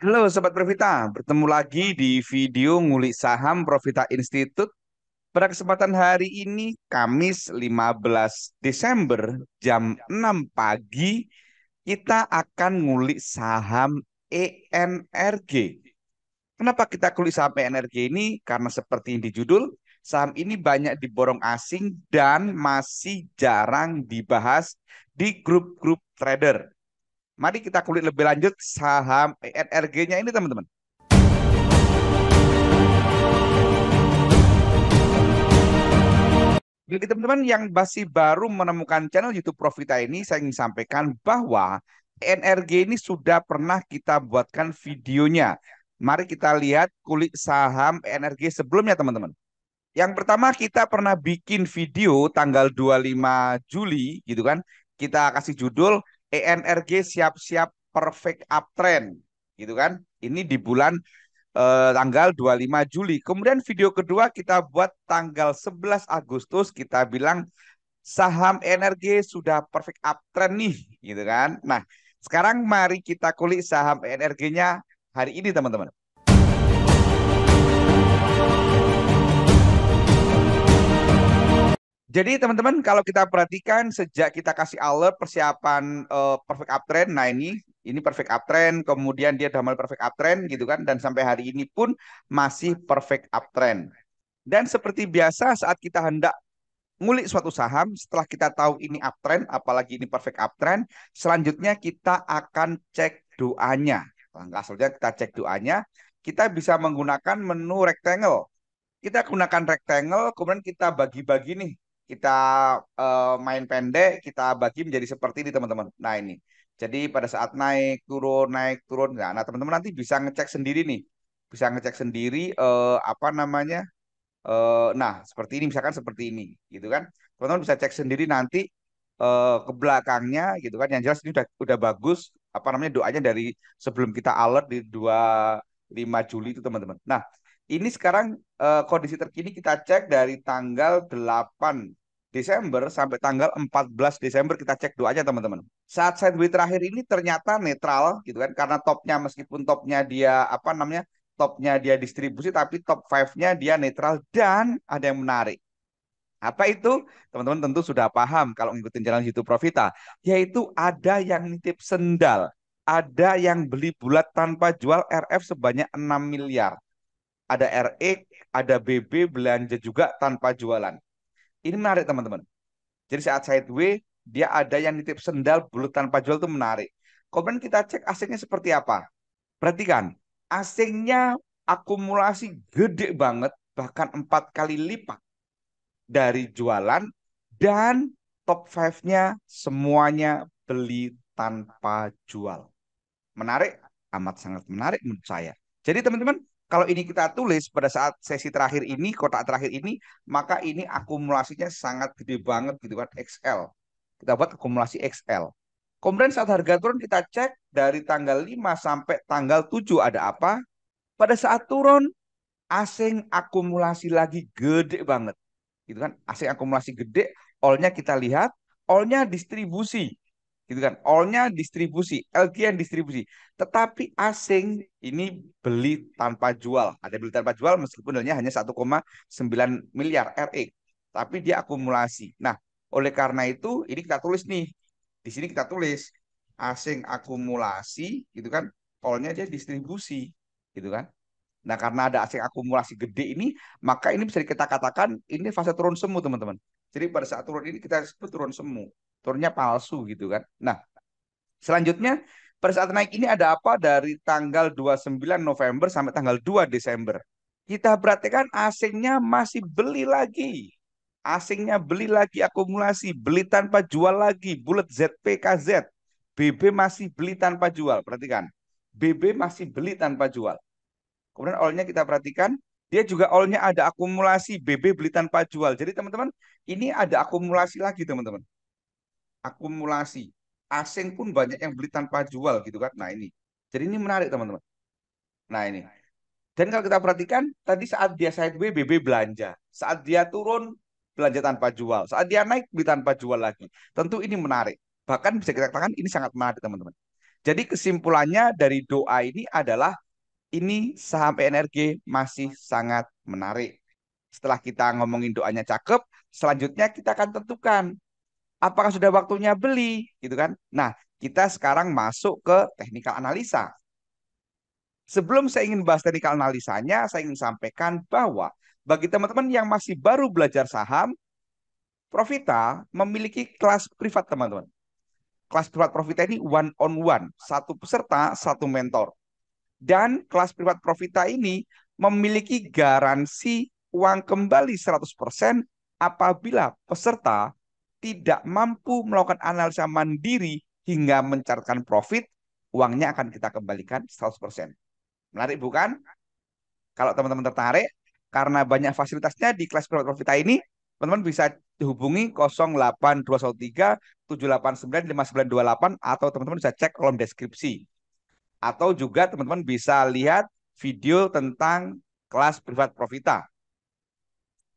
Halo Sobat Profita, bertemu lagi di video Ngulik Saham Profita Institute. Pada kesempatan hari ini, Kamis 15 Desember jam 6 pagi, kita akan ngulik saham ENRG. Kenapa kita ngulik saham ENRG ini? Karena seperti di judul, saham ini banyak diborong asing dan masih jarang dibahas di grup-grup trader Mari kita kulik lebih lanjut saham ENRG-nya ini teman-teman. Bagi teman-teman yang masih baru menemukan channel YouTube Profita ini, saya ingin sampaikan bahwa ENRG ini sudah pernah kita buatkan videonya. Mari kita lihat kulit saham ENRG sebelumnya teman-teman. Yang pertama kita pernah bikin video tanggal 25 Juli gitu kan. Kita kasih judul ENRG siap-siap perfect uptrend gitu kan. Ini di bulan eh, tanggal 25 Juli. Kemudian video kedua kita buat tanggal 11 Agustus kita bilang saham energi sudah perfect uptrend nih gitu kan. Nah, sekarang mari kita kulik saham energinya hari ini teman-teman. Jadi teman-teman kalau kita perhatikan sejak kita kasih alert persiapan uh, perfect uptrend, nah ini ini perfect uptrend, kemudian dia dalam perfect uptrend gitu kan, dan sampai hari ini pun masih perfect uptrend. Dan seperti biasa saat kita hendak ngulik suatu saham, setelah kita tahu ini uptrend, apalagi ini perfect uptrend, selanjutnya kita akan cek doanya. Langkah selanjutnya kita cek doanya, kita bisa menggunakan menu rectangle. Kita gunakan rectangle, kemudian kita bagi-bagi nih kita uh, main pendek, kita bagi menjadi seperti ini teman-teman. Nah ini. Jadi pada saat naik turun naik turun nah, nah teman-teman nanti bisa ngecek sendiri nih. Bisa ngecek sendiri uh, apa namanya? Uh, nah, seperti ini misalkan seperti ini gitu kan. Teman-teman bisa cek sendiri nanti uh, ke belakangnya gitu kan. Yang jelas ini udah udah bagus apa namanya doanya dari sebelum kita alert di 25 Juli itu teman-teman. Nah, ini sekarang uh, kondisi terkini kita cek dari tanggal 8 Desember sampai tanggal 14 Desember kita cek doanya teman-teman. Saat saya sideways terakhir ini ternyata netral gitu kan karena topnya meskipun topnya dia apa namanya topnya dia distribusi tapi top 5-nya dia netral dan ada yang menarik. Apa itu? Teman-teman tentu sudah paham kalau ngikutin jalan YouTube Profita, yaitu ada yang nitip sendal, ada yang beli bulat tanpa jual RF sebanyak 6 miliar ada RE, ada BB belanja juga tanpa jualan. Ini menarik teman-teman. Jadi saat sideway dia ada yang nitip sendal bulu tanpa jual itu menarik. Kemudian kita cek asingnya seperti apa. Perhatikan, asingnya akumulasi gede banget bahkan empat kali lipat dari jualan dan top 5-nya semuanya beli tanpa jual. Menarik? Amat sangat menarik menurut saya. Jadi teman-teman, kalau ini kita tulis pada saat sesi terakhir ini, kotak terakhir ini, maka ini akumulasinya sangat gede banget gitu kan XL. Kita buat akumulasi XL. Kemudian saat harga turun kita cek dari tanggal 5 sampai tanggal 7 ada apa? Pada saat turun asing akumulasi lagi gede banget. Gitu kan? Asing akumulasi gede, all-nya kita lihat, all-nya distribusi gitu kan. All-nya distribusi, LTN distribusi. Tetapi asing ini beli tanpa jual. Ada beli tanpa jual meskipun nilainya hanya 1,9 miliar RE. Tapi dia akumulasi. Nah, oleh karena itu ini kita tulis nih. Di sini kita tulis asing akumulasi gitu kan. All-nya dia distribusi gitu kan. Nah, karena ada asing akumulasi gede ini, maka ini bisa kita katakan ini fase turun semu, teman-teman. Jadi pada saat turun ini kita sebut turun semu turunnya palsu gitu kan. Nah, selanjutnya pada saat naik ini ada apa dari tanggal 29 November sampai tanggal 2 Desember? Kita perhatikan asingnya masih beli lagi. Asingnya beli lagi akumulasi, beli tanpa jual lagi, bulat ZPKZ. BB masih beli tanpa jual, perhatikan. BB masih beli tanpa jual. Kemudian olnya kita perhatikan, dia juga olnya ada akumulasi BB beli tanpa jual. Jadi teman-teman, ini ada akumulasi lagi teman-teman akumulasi. Asing pun banyak yang beli tanpa jual gitu kan. Nah ini. Jadi ini menarik teman-teman. Nah ini. Dan kalau kita perhatikan tadi saat dia sideways BB belanja, saat dia turun belanja tanpa jual, saat dia naik beli tanpa jual lagi. Tentu ini menarik. Bahkan bisa kita katakan ini sangat menarik teman-teman. Jadi kesimpulannya dari doa ini adalah ini saham energi masih sangat menarik. Setelah kita ngomongin doanya cakep, selanjutnya kita akan tentukan apakah sudah waktunya beli gitu kan nah kita sekarang masuk ke teknikal analisa sebelum saya ingin bahas teknikal analisanya saya ingin sampaikan bahwa bagi teman-teman yang masih baru belajar saham Profita memiliki kelas privat teman-teman kelas privat Profita ini one on one satu peserta satu mentor dan kelas privat Profita ini memiliki garansi uang kembali 100% apabila peserta tidak mampu melakukan analisa mandiri hingga mencatatkan profit, uangnya akan kita kembalikan 100%. Menarik bukan? Kalau teman-teman tertarik, karena banyak fasilitasnya di kelas private profit ini, teman-teman bisa hubungi 08213 atau teman-teman bisa cek kolom deskripsi. Atau juga teman-teman bisa lihat video tentang kelas privat profita.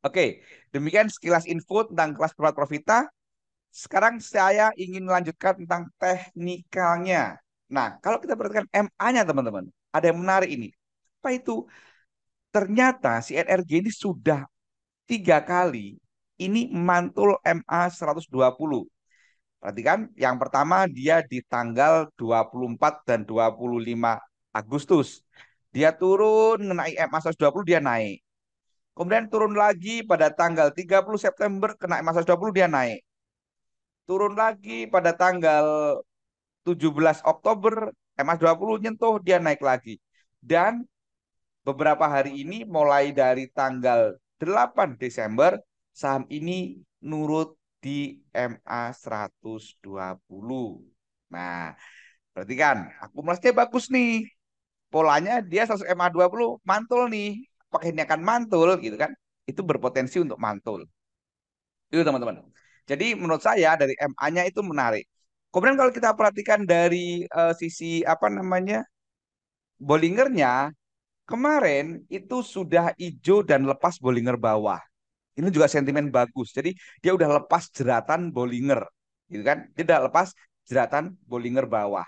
Oke, demikian sekilas info tentang kelas privat Profita. Sekarang saya ingin melanjutkan tentang teknikalnya. Nah, kalau kita perhatikan MA-nya teman-teman, ada yang menarik ini. Apa itu? Ternyata si NRG ini sudah tiga kali ini mantul MA 120. Perhatikan, yang pertama dia di tanggal 24 dan 25 Agustus. Dia turun naik MA 120 dia naik. Kemudian turun lagi pada tanggal 30 September kena masa 20 dia naik. Turun lagi pada tanggal 17 Oktober MS20 nyentuh dia naik lagi. Dan beberapa hari ini mulai dari tanggal 8 Desember saham ini nurut di MA120. Nah, perhatikan akumulasinya bagus nih. Polanya dia 100 MA20 mantul nih pakai ini akan mantul gitu kan? Itu berpotensi untuk mantul. Itu teman-teman. Jadi menurut saya dari MA-nya itu menarik. Kemudian kalau kita perhatikan dari uh, sisi apa namanya Bollingernya kemarin itu sudah hijau dan lepas Bollinger bawah. Ini juga sentimen bagus. Jadi dia udah lepas jeratan Bollinger, gitu kan? Dia udah lepas jeratan Bollinger bawah.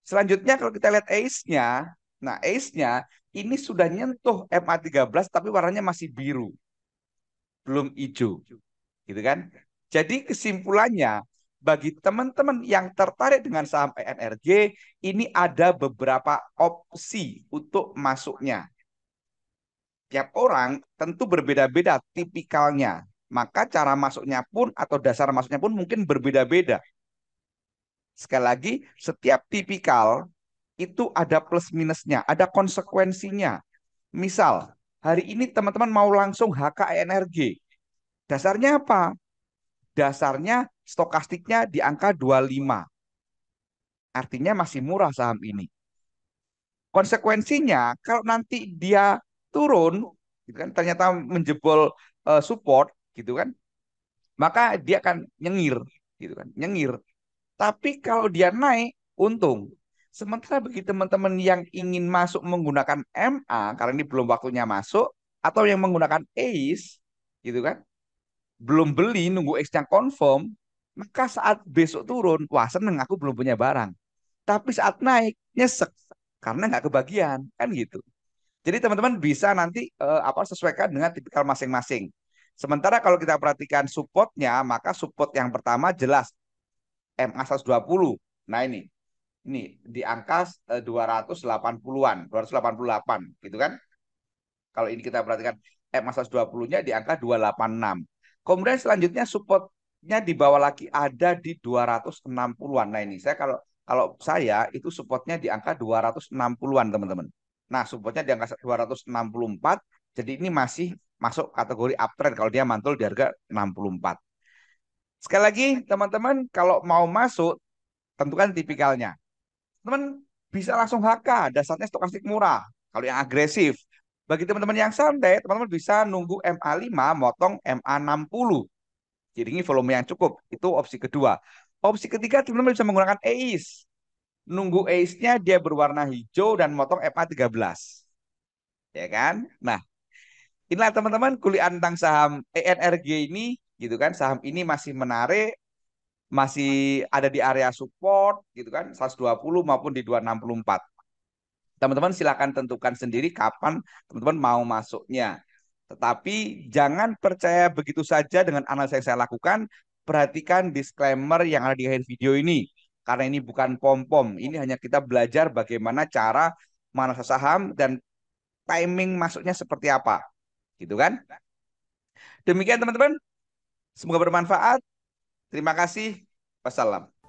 Selanjutnya kalau kita lihat ace-nya, nah ace-nya ini sudah nyentuh MA13 tapi warnanya masih biru. Belum hijau. Gitu kan? Jadi kesimpulannya bagi teman-teman yang tertarik dengan saham ENRG ini ada beberapa opsi untuk masuknya. Tiap orang tentu berbeda-beda tipikalnya. Maka cara masuknya pun atau dasar masuknya pun mungkin berbeda-beda. Sekali lagi, setiap tipikal itu ada plus minusnya, ada konsekuensinya. Misal, hari ini teman-teman mau langsung HKNRG, Dasarnya apa? Dasarnya stokastiknya di angka 25. Artinya masih murah saham ini. Konsekuensinya kalau nanti dia turun, gitu kan, ternyata menjebol uh, support, gitu kan, maka dia akan nyengir, gitu kan, nyengir. Tapi kalau dia naik, untung Sementara bagi teman-teman yang ingin masuk menggunakan MA karena ini belum waktunya masuk atau yang menggunakan ACE gitu kan belum beli nunggu ACE yang confirm maka saat besok turun wah seneng aku belum punya barang tapi saat naik nyesek karena nggak kebagian kan gitu jadi teman-teman bisa nanti eh, apa sesuaikan dengan tipikal masing-masing sementara kalau kita perhatikan supportnya maka support yang pertama jelas MA 120 nah ini ini di angka 280-an, eh, 288 gitu kan. Kalau ini kita perhatikan M 20 nya di angka 286. Kemudian selanjutnya supportnya di bawah lagi ada di 260-an. Nah ini saya kalau kalau saya itu supportnya di angka 260-an teman-teman. Nah supportnya di angka 264, jadi ini masih masuk kategori uptrend kalau dia mantul di harga 64. Sekali lagi teman-teman kalau mau masuk tentukan tipikalnya teman teman bisa langsung HK dasarnya stokastik murah kalau yang agresif bagi teman-teman yang santai teman-teman bisa nunggu MA5 motong MA60 jadi ini volume yang cukup itu opsi kedua opsi ketiga teman-teman bisa menggunakan EIS nunggu EIS-nya dia berwarna hijau dan motong MA13 ya kan nah inilah teman-teman kuliah tentang saham ENRG ini gitu kan saham ini masih menarik masih ada di area support gitu kan 120 maupun di 264. Teman-teman silakan tentukan sendiri kapan teman-teman mau masuknya. Tetapi jangan percaya begitu saja dengan analisa yang saya lakukan. Perhatikan disclaimer yang ada di akhir video ini. Karena ini bukan pom-pom. Ini hanya kita belajar bagaimana cara menganalisa saham dan timing masuknya seperti apa. Gitu kan? Demikian teman-teman. Semoga bermanfaat. Terima kasih. Wassalam.